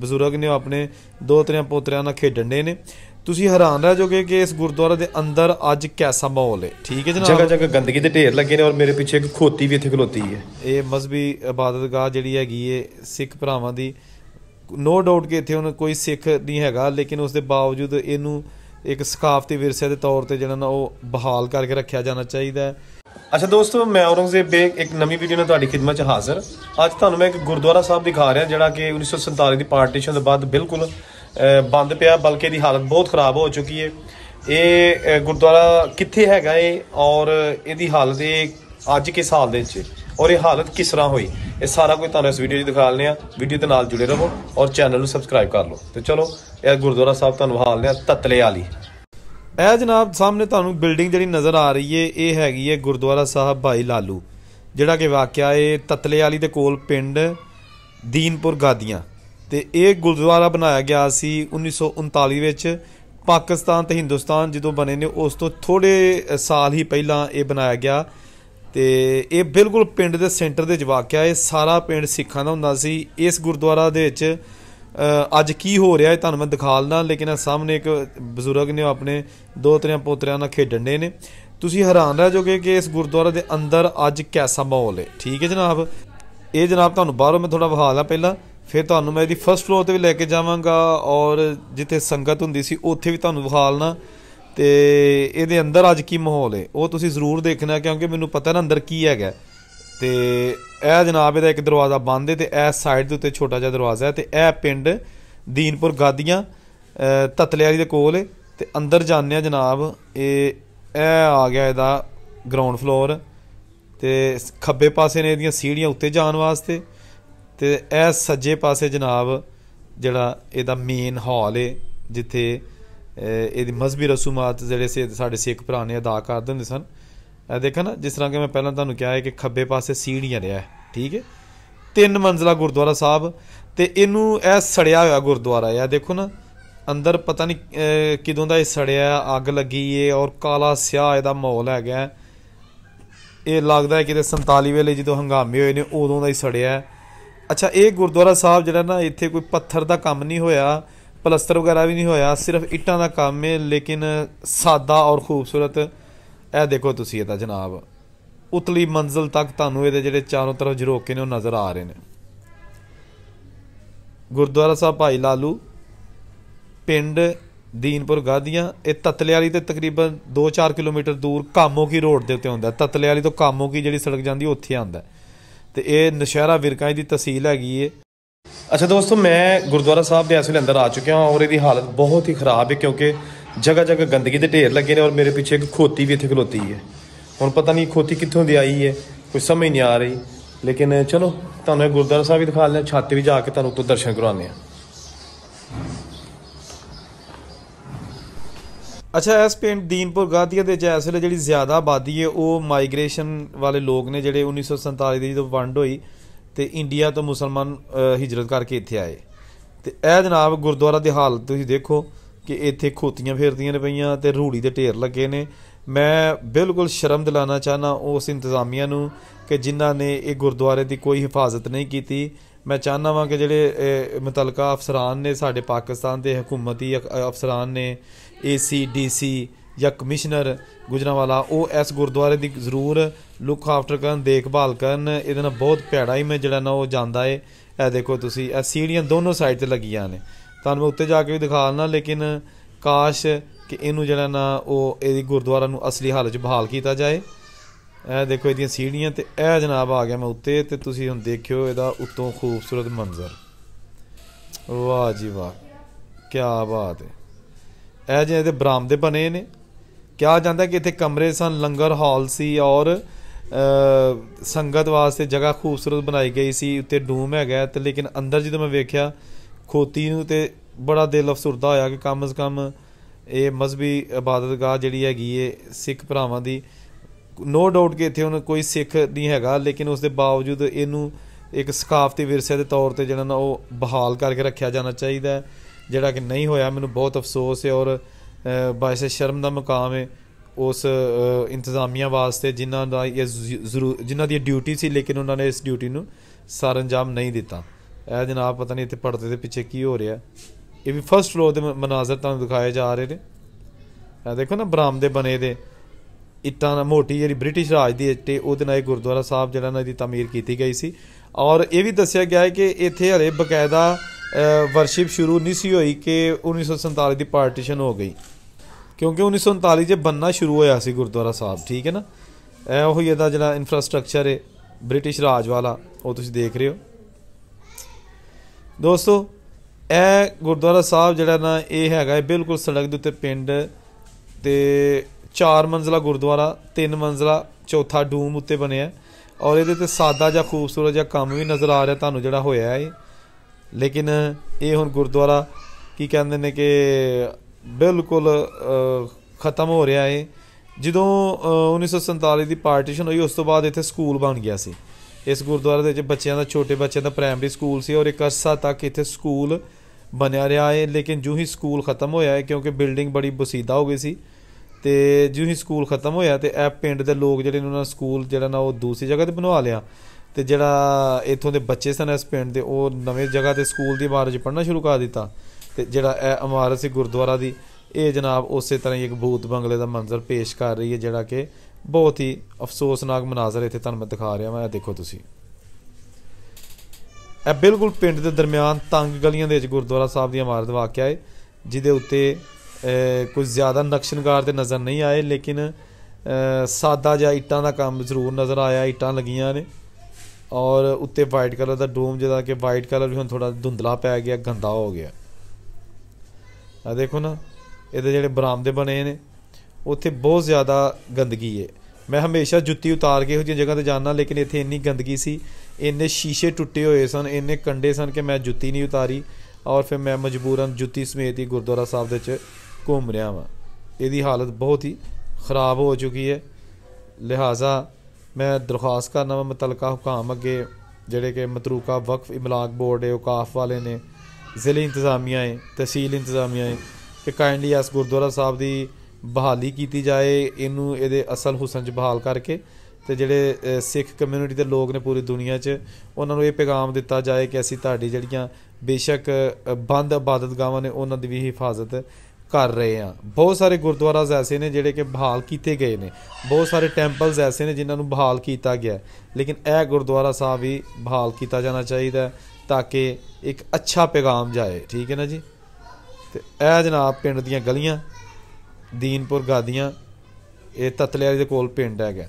ਬਜ਼ੁਰਗ ਨੇ ਆਪਣੇ ਦੋ ਤਿੰਨ ਪੋਤਰਿਆਂ ਨਾਲ ਖੇਡਣ ਦੇ ਨੇ ਤੁਸੀਂ ਹੈਰਾਨ ਰਹਿ ਜਾਓਗੇ ਕਿ ਇਸ ਗੁਰਦੁਆਰੇ ਦੇ ਅੰਦਰ ਅੱਜ ਕੈਸਾ ਮਾਹੌਲ ਹੈ ਠੀਕ ਹੈ ਜਨਾਬ ਜਗਾ ਜਗਾ ਗੰਦਗੀ ਦੇ ਢੇਰ ਲੱਗੇ ਨੇ ਔਰ ਮੇਰੇ ਪਿੱਛੇ ਇੱਕ ਖੋਤੀ ਵੀ ਇੱਥੇ ਖਲੋਤੀ ਹੈ ਇਹ ਮਸਬੀ ਇਬਾਦਤਗਾਹ ਜਿਹੜੀ ਹੈਗੀ ਹੈ ਸਿੱਖ ਭਰਾਵਾਂ ਦੀ ਨੋ ਡਾਊਟ ਕਿ ਇੱਥੇ ਉਹਨਾਂ ਕੋਈ ਸਿੱਖ ਨਹੀਂ ਹੈਗਾ ਲੇਕਿਨ ਉਸ ਦੇ ਬਾਵਜੂਦ ਇਹਨੂੰ ਇੱਕ ਸਕਾਫਤੀ ਵਿਰਸੇ ਦੇ ਤੌਰ ਤੇ ਜਿਹੜਾ ਨਾ ਉਹ ਬਹਾਲ ਕਰਕੇ ਰੱਖਿਆ ਜਾਣਾ ਚਾਹੀਦਾ ਹੈ ਅੱਛਾ ਦੋਸਤੋ ਮੈਂ ਔਰੰਗਜ਼ੇਬ ਬੇਗ ਇੱਕ ਨਵੀਂ ਵੀਡੀਓ ਨਾਲ ਤੁਹਾਡੀ ਖਿਦਮਤ 'ਚ ਹਾਜ਼ਰ ਅੱਜ ਤੁਹਾਨੂੰ ਮੈਂ ਇੱਕ ਗੁਰਦੁਆਰਾ ਸਾਹਿਬ ਦਿਖਾ ਰਿਹਾ ਜਿਹੜਾ ਕਿ 1947 ਦੀ ਪਾਰਟੀਸ਼ਨ ਤੋਂ ਬਾਅਦ ਬਿਲਕੁਲ ਬੰਦ ਪਿਆ ਬਲਕਿ ਦੀ ਹਾਲਤ ਬਹੁਤ ਖਰਾਬ ਹੋ ਚੁੱਕੀ ਹੈ ਇਹ ਗੁਰਦੁਆਰਾ ਕਿੱਥੇ ਹੈਗਾ ਇਹ ਔਰ ਇਹਦੀ ਹਾਲਤ ਇਹ ਅੱਜ ਕਿਸ ਹਾਲ ਦੇ ਵਿੱਚ ਔਰ ਇਹ ਹਾਲਤ ਕਿਸ ਤਰ੍ਹਾਂ ਹੋਈ ਇਹ ਸਾਰਾ ਕੁਝ ਤੁਹਾਨੂੰ ਇਸ ਵੀਡੀਓ 'ਚ ਦਿਖਾ ਲਨੇ ਆ ਵੀਡੀਓ ਦੇ ਨਾਲ ਜੁੜੇ ਰਹੋ ਔਰ ਚੈਨਲ ਨੂੰ ਸਬਸਕ੍ਰਾਈਬ ਕਰ ਲਓ ਤੇ ਚਲੋ ਇਹ ਗੁਰਦੁਆਰਾ ਸਾਹਿਬ ਤੁਹਾਨੂੰ ਹਾਲ ਨੇ ਤਤਲੇ ਵਾਲੀ ਇਹ ਜਨਾਬ ਸਾਹਮਣੇ ਤੁਹਾਨੂੰ ਬਿਲਡਿੰਗ ਜਿਹੜੀ ਨਜ਼ਰ ਆ ਰਹੀ ਏ ਇਹ ਹੈਗੀ ਏ ਗੁਰਦੁਆਰਾ ਸਾਹਿਬ ਭਾਈ ਲਾਲੂ ਜਿਹੜਾ ਕਿ ਵਾਕਿਆ ਏ ਤਤਲੇ ਵਾਲੀ ਦੇ ਕੋਲ ਪਿੰਡ ਦੀਨਪੁਰ ਗਾਦੀਆਂ ਤੇ ਇਹ ਗੁਰਦੁਆਰਾ ਬਣਾਇਆ ਗਿਆ ਸੀ 1939 ਵਿੱਚ ਪਾਕਿਸਤਾਨ ਤੇ ਹਿੰਦੁਸਤਾਨ ਜਦੋਂ ਬਣੇ ਨੇ ਉਸ ਤੋਂ ਥੋੜੇ ਸਾਲ ਹੀ ਪਹਿਲਾਂ ਇਹ ਬਣਾਇਆ ਗਿਆ ਤੇ ਇਹ ਬਿਲਕੁਲ ਪਿੰਡ ਦੇ ਸੈਂਟਰ ਦੇ ਵਿੱਚ ਵਾਕਿਆ ਇਹ ਸਾਰਾ ਪਿੰਡ ਸਿੱਖਾਂ ਦਾ ਹੁੰਦਾ ਸੀ ਇਸ ਗੁਰਦੁਆਰਾ ਦੇ ਵਿੱਚ ਅੱਜ ਕੀ ਹੋ ਰਿਹਾ ਹੈ ਤੁਹਾਨੂੰ ਮੈਂ ਦਿਖਾ ਲਣਾ ਲੇਕਿਨ ਆ ਸਾਹਮਣੇ ਇੱਕ ਬਜ਼ੁਰਗ ਨੇ ਆਪਣੇ ਦੋ ਦੋਤਰਿਆਂ ਪੋਤਰਿਆਂ ਨਾਲ ਖੇਡਣ ਦੇ ਨੇ ਤੁਸੀਂ ਹੈਰਾਨ ਰਹਿ ਜਾਓਗੇ ਕਿ ਇਸ ਗੁਰਦੁਆਰੇ ਦੇ ਅੰਦਰ ਅੱਜ ਕੈਸਾ ਮਾਹੌਲ ਹੈ ਠੀਕ ਹੈ ਜਨਾਬ ਇਹ ਜਨਾਬ ਤੁਹਾਨੂੰ ਬਾਹਰੋਂ ਮੈਂ ਥੋੜਾ ਵਿਖਾ ਲਾਂ ਪਹਿਲਾਂ ਫਿਰ ਤੁਹਾਨੂੰ ਮੈਂ ਇਹਦੀ ਫਰਸਟ ਫਲੋਰ ਤੇ ਵੀ ਲੈ ਕੇ ਜਾਵਾਂਗਾ ਔਰ ਜਿੱਥੇ ਸੰਗਤ ਹੁੰਦੀ ਸੀ ਉੱਥੇ ਵੀ ਤੁਹਾਨੂੰ ਵਿਖਾ ਲਣਾ ਤੇ ਇਹਦੇ ਅੰਦਰ ਅੱਜ ਕੀ ਮਾਹੌਲ ਹੈ ਉਹ ਤੁਸੀਂ ਜ਼ਰੂਰ ਦੇਖਣਾ ਕਿਉਂਕਿ ਮੈਨੂੰ ਪਤਾ ਨਾ ਅੰਦਰ ਕੀ ਹੈਗਾ ਤੇ ਇਹ ਜਨਾਬ ਇਹਦਾ ਇੱਕ ਦਰਵਾਜ਼ਾ ਬੰਦ ਹੈ ਤੇ ਇਹ ਸਾਈਡ ਦੇ ਉੱਤੇ ਛੋਟਾ ਜਿਹਾ ਦਰਵਾਜ਼ਾ ਹੈ ਤੇ ਇਹ ਪਿੰਡ ਦੀਨਪੁਰ ਗਾਦੀਆਂ ਤਤਲਿਆਰੀ ਦੇ ਕੋਲ ਹੈ ਤੇ ਅੰਦਰ ਜਾਣਿਆ ਜਨਾਬ ਇਹ ਇਹ ਆ ਗਿਆ ਇਹਦਾ ਗਰਾਊਂਡ ਫਲੋਰ ਤੇ ਖੱਬੇ ਪਾਸੇ ਨੇ ਇਹਦੀਆਂ ਸੀੜੀਆਂ ਉੱਤੇ ਜਾਣ ਵਾਸਤੇ ਤੇ ਇਹ ਸੱਜੇ ਪਾਸੇ ਜਨਾਬ ਜਿਹੜਾ ਇਹਦਾ ਮੇਨ ਹਾਲ ਹੈ ਜਿੱਥੇ ਇਹਦੀ ਮਸਬੀ ਰਸੂਮਾਤ ਜਿਹੜੇ ਸਾਡੇ ਸਿੱਖ ਭਰਾ ਨੇ ਅਦਾ ਕਰਦੇ ਹੁੰਦੇ ਸਨ ਇਹ ਦੇਖਾ ਨਾ ਜਿਸ ਤਰ੍ਹਾਂ ਕਿ ਮੈਂ ਪਹਿਲਾਂ ਤੁਹਾਨੂੰ ਕਿਹਾ ਹੈ ਕਿ ਖੱਬੇ ਪਾਸੇ ਸੀੜੀਆਂ ਰਿਹਾ ਠੀਕ ਹੈ ਤਿੰਨ ਮੰਜ਼ਲਾ ਗੁਰਦੁਆਰਾ ਸਾਹਿਬ ਤੇ ਇਹਨੂੰ ਇਹ ਸੜਿਆ ਹੋਇਆ ਗੁਰਦੁਆਰਾ ਹੈ ਦੇਖੋ ਨਾ ਅੰਦਰ ਪਤਾ ਨਹੀਂ ਕਿਦੋਂ ਦਾ ਇਹ ਸੜਿਆ ਅੱਗ ਲੱਗੀ ਏ ਔਰ ਕਾਲਾ ਸਿਆਹ ਇਹਦਾ ਮਾਹੌਲ ਹੈਗਾ ਇਹ ਲੱਗਦਾ ਹੈ ਕਿਤੇ 47 ਵੇਲੇ ਜਦੋਂ ਹੰਗਾਮੇ ਹੋਏ ਨੇ ਉਦੋਂ ਦਾ ਹੀ ਸੜਿਆ ਹੈ ਅੱਛਾ ਇਹ ਗੁਰਦੁਆਰਾ ਸਾਹਿਬ ਜਿਹੜਾ ਨਾ ਇੱਥੇ ਕੋਈ ਪੱਥਰ ਦਾ ਕੰਮ ਨਹੀਂ ਹੋਇਆ ਪਲਸਤਰ ਵਗੈਰਾ ਵੀ ਨਹੀਂ ਹੋਇਆ ਸਿਰਫ ਇੱਟਾਂ ਦਾ ਕੰਮ ਹੈ ਲੇਕਿਨ ਸਾਦਾ ਔਰ ਖੂਬਸੂਰਤ ਇਹ ਦੇਖੋ ਤੁਸੀਂ ਇਹਦਾ ਜਨਾਬ ਉਤਲੀ ਮੰਜ਼ਲ ਤੱਕ ਤੁਹਾਨੂੰ ਇਹਦੇ ਜਿਹੜੇ ਚਾਰੋਂ ਤਰਫ ਝਰੋਕੇ ਨੇ ਉਹ ਨਜ਼ਰ ਆ ਰਹੇ ਨੇ ਗੁਰਦੁਆਰਾ ਸਾਹਿਬ ਭਾਈ ਲਾਲੂ ਪਿੰਡ ਦੀਨਪੁਰ ਗਾਦੀਆਂ ਇਹ ਤਤਲੇ ਵਾਲੀ ਤੇ ਤਕਰੀਬਨ 2-4 ਕਿਲੋਮੀਟਰ ਦੂਰ ਕਾਮੋ ਕੀ ਰੋਡ ਦੇ ਉੱਤੇ ਹੁੰਦਾ ਤਤਲੇ ਵਾਲੀ ਤੋਂ ਕਾਮੋ ਕੀ ਜਿਹੜੀ ਸੜਕ ਜਾਂਦੀ ਉੱਥੇ ਆਉਂਦਾ ਤੇ ਇਹ ਨਸ਼ਹਿਰਾ ਵਿਰਕਾਂ ਦੀ ਤਹਿਸੀਲ ਹੈਗੀ ਏ ਅੱਛਾ ਦੋਸਤੋ ਮੈਂ ਗੁਰਦੁਆਰਾ ਸਾਹਿਬ ਦੇ ਅਸਲ ਅੰਦਰ ਆ ਚੁੱਕਿਆ ਹਾਂ ਔਰ ਇਹਦੀ ਹਾਲਤ ਬਹੁਤ ਹੀ ਖਰਾਬ ਹੈ ਕਿਉਂਕਿ ਜਗਾ ਜਗਾ ਗੰਦਗੀ ਦੇ ਢੇਰ ਲੱਗੇ ਨੇ ਔਰ ਮੇਰੇ ਪਿੱਛੇ ਇੱਕ ਖੋਤੀ ਵੀ ਇੱਥੇ ਖਲੋਤੀ ਹੈ ਹੁਣ ਪਤਾ ਨਹੀਂ ਖੋਤੀ ਕਿੱਥੋਂ ਦੀ ਆਈ ਹੈ ਕੋਈ ਸਮਝ ਨਹੀਂ ਆ ਰਹੀ ਲੇਕਿਨ ਚਲੋ ਤੁਹਾਨੂੰ ਇਹ ਗੁਰਦੁਆਰਾ ਸਾਹਿਬ ਵੀ ਦਿਖਾ ਲੈਂਦੇ ਛੱਤ ਵੀ ਜਾ ਕੇ ਤੁਹਾਨੂੰ ਉੱਤੋਂ ਦਰਸ਼ਨ ਕਰਾਉਂਦੇ ਆ ਅੱਛਾ ਇਸ ਪਿੰਡ ਦੀਨਪੁਰ ਗਾਦੀਆ ਦੇ ਜੈਸਲੇ ਜਿਹੜੀ ਜ਼ਿਆਦਾ ਆਬਾਦੀ ਹੈ ਉਹ ਮਾਈਗ੍ਰੇਸ਼ਨ ਵਾਲੇ ਲੋਕ ਨੇ ਜਿਹੜੇ 1947 ਦੀ ਜਦੋਂ ਵੰਡ ਹੋਈ ਤੇ ਇੰਡੀਆ ਤੋਂ ਮੁਸਲਮਾਨ ਹਿਜਰਤ ਕਰਕੇ ਇੱਥੇ ਆਏ ਤੇ ਇਹ ਜਨਾਬ ਗੁਰਦੁਆਰਾ ਦੀ ਹਾਲਤ ਤੁਸੀਂ ਦੇਖੋ ਕਿ ਇੱਥੇ ਖੋਤੀਆਂ ਫੇਰਦੀਆਂ ਨੇ ਪਈਆਂ ਤੇ ਰੂੜੀ ਦੇ ਢੇਰ ਲੱਗੇ ਨੇ ਮੈਂ ਬਿਲਕੁਲ ਸ਼ਰਮ ਦਿਲਾਣਾ ਚਾਹਨਾ ਉਸ ਇੰਤਜ਼ਾਮੀਆਂ ਨੂੰ ਕਿ ਜਿਨ੍ਹਾਂ ਨੇ ਇਹ ਗੁਰਦੁਆਰੇ ਦੀ ਕੋਈ ਹਿਫਾਜ਼ਤ ਨਹੀਂ ਕੀਤੀ ਮੈਂ ਚਾਹਨਾ ਵਾਂ ਕਿ ਜਿਹੜੇ ਮਤਲਕਾ ਅਫਸਰਾਨ ਨੇ ਸਾਡੇ ਪਾਕਿਸਤਾਨ ਦੇ ਹਕੂਮਤੀ ਅਫਸਰਾਨ ਨੇ ਏਸੀ ਡੀਸੀ ਜਾਂ ਕਮਿਸ਼ਨਰ ਗੁਜਰਾਵਾਲਾ ਉਹ ਇਸ ਗੁਰਦੁਆਰੇ ਦੀ ਜ਼ਰੂਰ ਲੁੱਕ ਆਫਟਰ ਕਰਨ ਦੇਖਭਾਲ ਕਰਨ ਇਹਦੇ ਨਾਲ ਬਹੁਤ ਭੈੜਾ ਹੀ ਮੈਂ ਜਿਹੜਾ ਨਾ ਉਹ ਜਾਂਦਾ ਏ ਇਹ ਦੇਖੋ ਤੁਸੀਂ ਇਹ ਸੀੜੀਆਂ ਦੋਨੋਂ ਸਾਈਡ ਤੇ ਲੱਗੀਆਂ ਨੇ ਤੁਹਾਨੂੰ ਮੈਂ ਉੱਤੇ ਜਾ ਕੇ ਵੀ ਦਿਖਾ ਦਿੰਦਾ ਲੇਕਿਨ ਕਾਸ਼ ਕਿ ਇਹਨੂੰ ਜਿਹੜਾ ਨਾ ਉਹ ਇਹਦੀ ਗੁਰਦੁਆਰਾ ਨੂੰ ਅਸਲੀ ਹਾਲਤ 'ਚ ਬਹਾਲ ਕੀਤਾ ਜਾਏ ਇਹ ਦੇਖੋ ਇਹਦੀਆਂ ਸੀੜੀਆਂ ਤੇ ਇਹ ਜਨਾਬ ਆ ਗਿਆ ਮੈਂ ਉੱਤੇ ਤੇ ਤੁਸੀਂ ਹੁਣ ਦੇਖਿਓ ਇਹਦਾ ਉੱਤੋਂ ਖੂਬਸੂਰਤ ਮੰਜ਼ਰ ਵਾਹ ਜੀ ਵਾਹ ਕੀ ਬਾਤ ਹੈ ਇਹ ਜਿਹੜੇ ਇਹਦੇ ਬਰਾਮਦੇ ਬਣੇ ਨੇ ਕਿਹਾ ਜਾਂਦਾ ਕਿ ਇੱਥੇ ਕਮਰੇ ਸਨ ਲੰਗਰ ਹਾਲ ਸੀ ਔਰ ਸੰਗਤ ਵਾਸਤੇ ਜਗ੍ਹਾ ਖੂਬਸੂਰਤ ਬਣਾਈ ਗਈ ਸੀ ਉੱਤੇ ਡੂਮ ਹੈਗਾ ਤੇ ਲੇਕਿਨ ਅੰਦਰ ਜਦੋਂ ਮੈਂ ਵੇਖਿਆ ਖੋਤੀ ਨੂੰ ਤੇ ਬੜਾ ਦਿਲ ਅਫਸੁਰਦਾ ਹੋਇਆ ਕਿ ਕਮ ਕਮ ਇਹ ਮਜ਼ਬੀ ਇਬਾਦਤਗਾਹ ਜਿਹੜੀ ਹੈਗੀ ਏ ਸਿੱਖ ਭਰਾਵਾਂ ਦੀ ਨੋ ਡਾਊਟ ਕਿ ਇੱਥੇ ਉਹਨਾਂ ਕੋਈ ਸਿੱਖ ਨਹੀਂ ਹੈਗਾ ਲੇਕਿਨ ਉਸ ਦੇ ਬਾਵਜੂਦ ਇਹਨੂੰ ਇੱਕ ਸਕਾਫਤੀ ਵਿਰਸੇ ਦੇ ਤੌਰ ਤੇ ਜਿਹੜਾ ਨਾ ਉਹ ਬਹਾਲ ਕਰਕੇ ਰੱਖਿਆ ਜਾਣਾ ਚਾਹੀਦਾ ਹੈ ਜਿਹੜਾ ਕਿ ਨਹੀਂ ਹੋਇਆ ਮੈਨੂੰ ਬਹੁਤ ਅਫਸੋਸ ਹੈ ਔਰ ਬਾਇਸੇ ਸ਼ਰਮ ਦਾ ਮਕਾਮ ਹੈ ਉਸ ਇੰਤਜ਼ਾਮੀਆਂ ਵਾਸਤੇ ਜਿਨ੍ਹਾਂ ਦਾ ਇਹ ਜਿਨ੍ਹਾਂ ਦੀ ਡਿਊਟੀ ਸੀ ਲੇਕਿਨ ਉਹਨਾਂ ਨੇ ਇਸ ਡਿਊਟੀ ਨੂੰ ਸਾਰ ਅੰਜਾਮ ਨਹੀਂ ਦਿੱਤਾ ਇਹ ਜਨਾਬ ਪਤਾ ਨਹੀਂ ਇੱਥੇ ਪਰਦੇ ਦੇ ਪਿੱਛੇ ਕੀ ਹੋ ਰਿਹਾ ਇਹ ਵੀ ਫਰਸਟ ਫਲੋਰ ਦੇ ਮਨਾਜ਼ਰ ਤੁਹਾਨੂੰ ਦਿਖਾਏ ਜਾ ਰਹੇ ਨੇ ਇਹ ਦੇਖੋ ਨਾ ਬਰਾਮਦੇ ਬਣੇ ਦੇ ਇੱਟਾਂ ਨਾਲ ਮੋਟੀ ਜਿਹੜੀ ਬ੍ਰਿਟਿਸ਼ ਰਾਜ ਦੀ ਇੱਟੇ ਉਹਦੇ ਨਾਲ ਇਹ ਗੁਰਦੁਆਰਾ ਸਾਹਿਬ ਜਿਹੜਾ ਨਾ ਦੀ ਤਾਮੀਰ ਕੀਤੀ ਗਈ ਸੀ ਔਰ ਇਹ ਵੀ ਦੱਸਿਆ ਗਿਆ ਹੈ ਕਿ ਇੱਥੇ ਹਰੇ ਬਕਾਇਦਾ ਵਰਸ਼ਿਪ ਸ਼ੁਰੂ ਨਹੀਂ ਸੀ ਹੋਈ ਕਿ 1947 ਦੀ ਪਾਰਟੀਸ਼ਨ ਹੋ ਗਈ ਕਿਉਂਕਿ 1947 ਜੇ ਬੰਨਾ ਸ਼ੁਰੂ ਹੋਇਆ ਸੀ ਗੁਰਦੁਆਰਾ ਸਾਹਿਬ ਠੀਕ ਹੈ ਨਾ ਇਹ ਹੀ ਇਹਦਾ ਜਿਹੜਾ ਇਨਫਰਾਸਟ੍ਰਕਚਰ ਹੈ ਬ੍ਰਿਟਿਸ਼ ਰਾਜ ਵਾਲਾ ਉਹ ਤੁਸੀਂ ਦੇਖ ਰਹੇ ਹੋ ਦੋਸਤੋ ਇਹ ਗੁਰਦੁਆਰਾ ਸਾਹਿਬ ਜਿਹੜਾ ਨਾ ਇਹ ਹੈਗਾ ਇਹ ਬਿਲਕੁਲ ਸੜਕ ਦੇ ਉੱਤੇ ਪਿੰਡ ਤੇ ਚਾਰ ਮੰਜ਼ਲਾ ਗੁਰਦੁਆਰਾ ਤਿੰਨ ਮੰਜ਼ਲਾ ਚੌਥਾ ਡੂਮ ਉੱਤੇ ਬਣਿਆ ਔਰ ਇਹਦੇ ਤੇ ਸਾਦਾ ਜਾਂ ਖੂਬਸੂਰਤ ਜਾਂ ਕੰਮ ਵੀ ਨਜ਼ਰ ਆ ਰਿਹਾ ਤੁਹਾਨੂੰ ਜਿਹੜਾ ਹੋਇਆ ਹੈ ਲੇਕਿਨ ਇਹ ਹੁਣ ਗੁਰਦੁਆਰਾ ਕੀ ਕਹਿੰਦੇ ਨੇ ਕਿ ਬਿਲਕੁਲ ਖਤਮ ਹੋ ਰਿਹਾ ਹੈ ਜਦੋਂ 1947 ਦੀ ਪਾਰਟੀਸ਼ਨ ਹੋਈ ਉਸ ਤੋਂ ਬਾਅਦ ਇੱਥੇ ਸਕੂਲ ਬਣ ਗਿਆ ਸੀ ਇਸ ਗੁਰਦੁਆਰੇ ਦੇ ਵਿੱਚ ਬੱਚਿਆਂ ਦਾ ਛੋਟੇ ਬੱਚਿਆਂ ਦਾ ਪ੍ਰਾਇਮਰੀ ਸਕੂਲ ਸੀ ਔਰ ਇੱਕ ਅਰਸਾ ਤੱਕ ਇੱਥੇ ਸਕੂਲ ਬਣਿਆ ਰਿਹਾ ਹੈ ਲੇਕਿਨ ਜੂ ਹੀ ਸਕੂਲ ਖਤਮ ਹੋਇਆ ਹੈ ਕਿਉਂਕਿ ਬਿਲਡਿੰਗ ਬੜੀ ਬਸੀਦਾ ਹੋ ਗਈ ਸੀ ਤੇ ਜੂ ਹੀ ਸਕੂਲ ਖਤਮ ਹੋਇਆ ਤੇ ਇਹ ਪਿੰਡ ਦੇ ਲੋਕ ਜਿਹੜੇ ਉਹਨਾਂ ਸਕੂਲ ਜਿਹੜਾ ਨਾ ਉਹ ਦੂਸਰੀ ਜਗ੍ਹਾ ਤੇ ਬਣਵਾ ਲਿਆ ਤੇ ਜਿਹੜਾ ਇੱਥੋਂ ਦੇ ਬੱਚੇ ਸਨ ਇਸ ਪਿੰਡ ਦੇ ਉਹ ਨਵੇਂ ਜਗ੍ਹਾ ਤੇ ਸਕੂਲ ਦੀ ਬਾਰਜ 'ਚ ਸ਼ੁਰੂ ਕਰ ਦਿੱਤਾ ਤੇ ਜਿਹੜਾ ਇਹ ਇਮਾਰਤ ਸੀ ਗੁਰਦੁਆਰਾ ਦੀ ਇਹ ਜਨਾਬ ਉਸੇ ਤਰ੍ਹਾਂ ਹੀ ਇੱਕ ਭੂਤ ਬੰਗਲੇ ਦਾ ਮੰਜ਼ਰ ਪੇਸ਼ ਕਰ ਰਹੀ ਹੈ ਜਿਹੜਾ ਕਿ ਬਹੁਤ ਹੀ ਅਫਸੋਸਨਾਕ ਮਨਾਜ਼ਰ ਇੱਥੇ ਤੁਹਾਨੂੰ ਮੈਂ ਦਿਖਾ ਰਿਹਾ ਮੈਂ ਇਹ ਦੇਖੋ ਤੁਸੀਂ ਇਹ ਬਿਲਕੁਲ ਪਿੰਡ ਦੇ ਦਰਮਿਆਨ ਤੰਗ ਗਲੀਆਂ ਦੇ ਵਿੱਚ ਗੁਰਦੁਆਰਾ ਸਾਹਿਬ ਦੀ ਇਮਾਰਤ ਵਾਕਿਆ ਹੈ ਜਿਹਦੇ ਉੱਤੇ ਕੁਝ ਜ਼ਿਆਦਾ ਨਕਸ਼ਨਕਾਰ ਤੇ ਨਜ਼ਰ ਨਹੀਂ ਆਏ ਲੇਕਿਨ ਸਾਦਾ ਜਿਹਾ ਇੱਟਾਂ ਦਾ ਕੰਮ ਜ਼ਰੂਰ ਨਜ਼ਰ ਆਇਆ ਇੱਟਾਂ ਲੱਗੀਆਂ ਨੇ ਔਰ ਉੱਤੇ ਵਾਈਟ ਕਲਰ ਦਾ ਡੋਮ ਜਿਹਦਾ ਕਿ ਵਾਈਟ ਕਲਰ ਵੀ ਹੁਣ ਥੋੜਾ ਧੁੰਦਲਾ ਪੈ ਗਿਆ ਗੰਦਾ ਹੋ ਗਿਆ ਆ ਦੇਖੋ ਨਾ ਇਹਦੇ ਜਿਹੜੇ ਬਰਾਮਦੇ ਬਣੇ ਨੇ ਉੱਥੇ ਬਹੁਤ ਜ਼ਿਆਦਾ ਗੰਦਗੀ ਹੈ ਮੈਂ ਹਮੇਸ਼ਾ ਜੁੱਤੀ ਉਤਾਰ ਕੇ ਉਹ ਜਿਹੀਆਂ ਜਗ੍ਹਾ ਤੇ ਜਾਣਾ ਲੇਕਿਨ ਇੱਥੇ ਇੰਨੀ ਗੰਦਗੀ ਸੀ ਇੰਨੇ ਸ਼ੀਸ਼ੇ ਟੁੱਟੇ ਹੋਏ ਸਨ ਇੰਨੇ ਕੰਡੇ ਸਨ ਕਿ ਮੈਂ ਜੁੱਤੀ ਨਹੀਂ ਉਤਾਰੀ ਔਰ ਫਿਰ ਮੈਂ ਮਜਬੂਰਨ ਜੁੱਤੀ ਸਮੇਤ ਹੀ ਗੁਰਦੁਆਰਾ ਸਾਹਿਬ ਦੇ ਵਿੱਚ ਘੁੰਮ ਰਿਹਾ ਹਾਂ ਇਹਦੀ ਹਾਲਤ ਬਹੁਤ ਹੀ ਖਰਾਬ ਹੋ ਚੁੱਕੀ ਹੈ ਲਿਹਾਜ਼ਾ ਮੈਂ ਦਰਖਾਸਤ ਕਰਨਾ ਵਾ ਮਤਲਕਾ ਹੁਕਾਮ ਅੱਗੇ ਜਿਹੜੇ ਕਿ ਮਤਰੂਕਾ ਵਕਫ ਇਮਲਾਕ ਬੋਰਡ ਹੈ ਔਕਾਫ ਵਾਲੇ ਨੇ ਜ਼ਿਲ੍ਹੇ ਇੰਤਜ਼ਾਮੀਆਂ ਹੈ ਤਹਿਸੀਲ ਇੰਤਜ਼ਾਮੀਆਂ ਹੈ ਕਿ ਕਾਈਂਡਲੀ ਇਸ ਗੁਰਦੁਆਰਾ ਸਾਹਿਬ ਦੀ ਬਹਾਲੀ ਕੀਤੀ ਜਾਏ ਇਹਨੂੰ ਇਹਦੇ ਅਸਲ ਹੁਸਨ 'ਚ ਬਹਾਲ ਕਰਕੇ ਤੇ ਜਿਹੜੇ ਸਿੱਖ ਕਮਿਊਨਿਟੀ ਦੇ ਲੋਕ ਨੇ ਪੂਰੀ ਦੁਨੀਆ 'ਚ ਉਹਨਾਂ ਨੂੰ ਇਹ ਪੈਗਾਮ ਦਿੱਤਾ ਜਾਏ ਕਿ ਅਸੀਂ ਤੁਹਾਡੀ ਜਿਹੜੀਆਂ ਬੇਸ਼ੱਕ ਬੰਦ ਇਬਾਦਤਗਾਹਾਂ ਨੇ ਉਹਨਾਂ ਦੀ ਵੀ ਹਿਫਾਜ਼ਤ ਕਰ ਰਹੇ ਆ ਬਹੁਤ ਸਾਰੇ ਗੁਰਦੁਆਰਾਜ਼ ਐਸੇ ਨੇ ਜਿਹੜੇ ਕਿ ਬਹਾਲ ਕੀਤੇ ਗਏ ਨੇ ਬਹੁਤ ਸਾਰੇ ਟੈਂਪਲਸ ਐਸੇ ਨੇ ਜਿਨ੍ਹਾਂ ਨੂੰ ਬਹਾਲ ਕੀਤਾ ਗਿਆ ਲੇਕਿਨ ਇਹ ਗੁਰਦੁਆਰਾ ਸਾਹਿਬ ਵੀ ਬਹਾਲ ਕੀਤਾ ਜਾਣਾ ਚਾਹੀਦਾ ਤਾਂ ਕਿ ਇੱਕ ਅੱਛਾ ਪੈਗਾਮ ਜਾਏ ਠੀਕ ਹੈ ਨਾ ਜੀ ਤੇ ਇਹ ਜਨਾਬ ਪਿੰਡ ਦੀਆਂ ਗਲੀਆਂ ਦੀਨਪੁਰ ਗਾਦੀਆਂ ਇਹ ਤਤਲੇ ਵਾਲੀ ਦੇ ਕੋਲ ਪਿੰਡ ਹੈਗਾ